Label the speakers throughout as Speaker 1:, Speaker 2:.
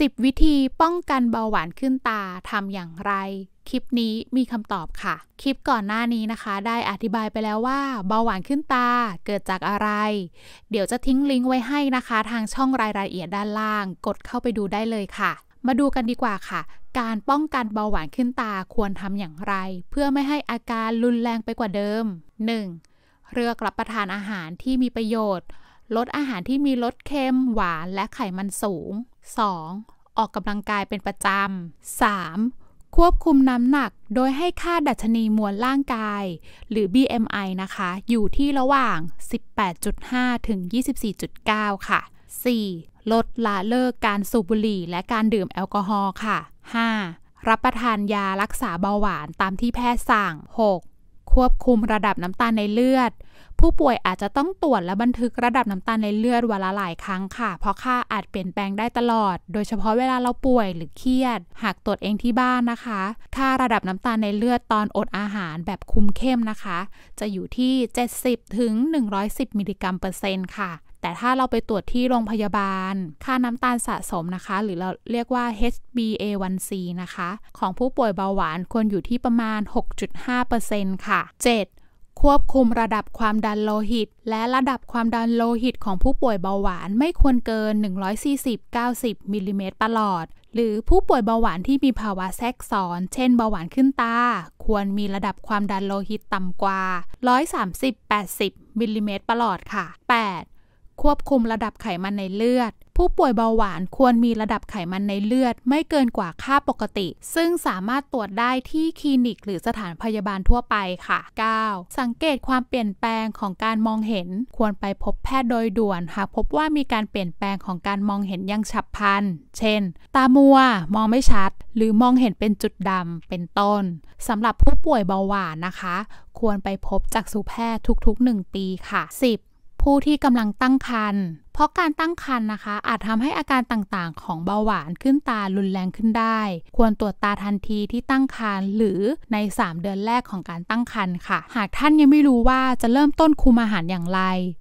Speaker 1: 10 วิธีป้องกันเบาหวานขึ้นตาทำอย่างไร คลิปนี้มีคำตอบค่ะ คลิปก่อนหน้านี้นะคะได้อธิบายไปแล้วว่าเบาหวานขึ้นตาเกิดจากอะไร เดี๋ยวจะทิ้งลิงก์ไว้ให้นะคะทางช่องรายละเอียดด้านล่าง กดเข้าไปดูได้เลยค่ะ มาดูกันดีกว่าค่ะ การป้องกันเบาหวานขึ้นตาควรทำอย่างไร เพื่อไม่ให้อาการรุนแรงไปกว่าเดิม 1. เรือกลับประทานอาหารที่มีประโยชน์ลดอาหารที่มีรสเค็มหวานและไขมันสูง 2. ออกกำลังกายเป็นประจำ 3. ควบคุมน้ำหนักโดยให้ค่าดัชนีมวลร่างกายหรือ BMI นะคะ อยู่ที่ระหว่าง 18.5 ถึง 24.9 ค่ะ 4. ลดละเลิกการสูบบุหรี่ และการดื่มแอลกอฮอล์ค่ะ 5. รับประทานยารักษาเบาหวานตามที่แพทย์สั่ง 6. ควบคุมระดับน้ำตาลในเลือด ผู้ป่วยอาจจะต้องตรวจและบันทึกระดับน้ำตาลในเลือดวันละหลายครั้งค่ะเพราะค่าอาจเปลี่ยนแปลงได้ตลอด โดยเฉพาะเวลาเราป่วยหรือเครียด หากตรวจเองที่บ้านนะคะ ค่าระดับน้ำตาลในเลือดตอนอดอาหารแบบคุมเข้มนะคะ จะอยู่ที่ 70ถึง110มิลลิกรัมเปอร์เซ็นต์ค่ะแต่ถ้าเราไปตรวจที่โรงพยาบาล ค่าน้ำตาลสะสมนะคะ หรือเราเรียกว่า HbA1c นะคะ ของผู้ป่วยเบาหวานควรอยู่ที่ประมาณ6.5%ค่ะ 7. ควบคุมระดับความดันโลหิต และระดับความดันโลหิตของผู้ป่วยเบาหวานไม่ควรเกิน140-90มิลลิเมตรประหลอด หรือผู้ป่วยเบาหวานที่มีภาวะแทรกซ้อน เช่นเบาหวานขึ้นตา ควรมีระดับความดันโลหิตต่ำกว่า 130-80มิลลิเมตรประหลอดค่ะ 8ควบคุมระดับไขมันในเลือด ผู้ป่วยเบาหวานควรมีระดับไขมันในเลือด ไม่เกินกว่าค่าปกติ ซึ่งสามารถตรวจได้ที่คลินิกหรือสถานพยาบาลทั่วไปค่ะ 9. สังเกตความเปลี่ยนแปลงของการมองเห็น ควรไปพบแพทย์โดยด่วนหากพบว่ามีการเปลี่ยนแปลงของการมองเห็นยังฉับพลัน เช่น ตามัวมองไม่ชัด หรือมองเห็นเป็นจุดดำเป็นต้นสำหรับผู้ป่วยเบาหวานนะคะ ควรไปพบจักษุแพทย์ทุกๆ1ปีค่ะ10ผู้ที่กำลังตั้งครรภ์เพราะการตั้งครรภ์นะคะอาจทำให้อาการต่างๆของเบาหวานขึ้นตารุนแรงขึ้นได้ ควรตรวจตาทันทีที่ตั้งครรภ์หรือใน 3 เดือนแรกของการตั้งครรภ์ค่ะ หากท่านยังไม่รู้ว่าจะเริ่มต้นคุมอาหารอย่างไร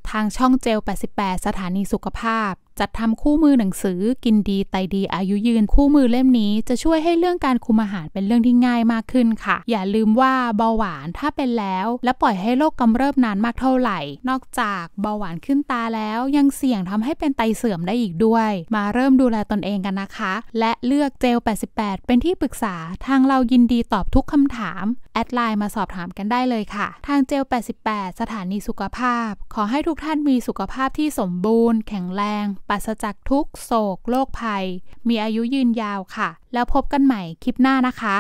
Speaker 1: ทางช่องเจล 88 สถานีสุขภาพจัดทำคู่มือหนังสือกินดีไตดีอายุยืนคู่มือเล่มนี้จะช่วยให้เรื่องการคุมอาหารเป็นเรื่องที่ง่ายมากขึ้นค่ะ อย่าลืมว่าเบาหวานถ้าเป็นแล้วและปล่อยให้โรคกกำเริบนานมากเท่าไหร่ นอกจากเบาหวานขึ้นตาแล้ว ยังเสี่ยงทำให้เป็นไตเสื่อมได้อีกด้วย มาเริ่มดูแลตนเองกันนะคะ และเลือกเจล 88 เป็นที่ปรึกษา ทางเรายินดีตอบทุกคำถามแอดไลน์มาสอบถามกันได้เลยค่ะ ทางเจล 88 สถานีสุขภาพ ขอให้ทุกท่านมีสุขภาพที่สมบูรณ์แข็งแรงปัสจากทุกโศกโรคภัย มีอายุยืนยาวค่ะ แล้วพบกันใหม่คลิปหน้านะคะ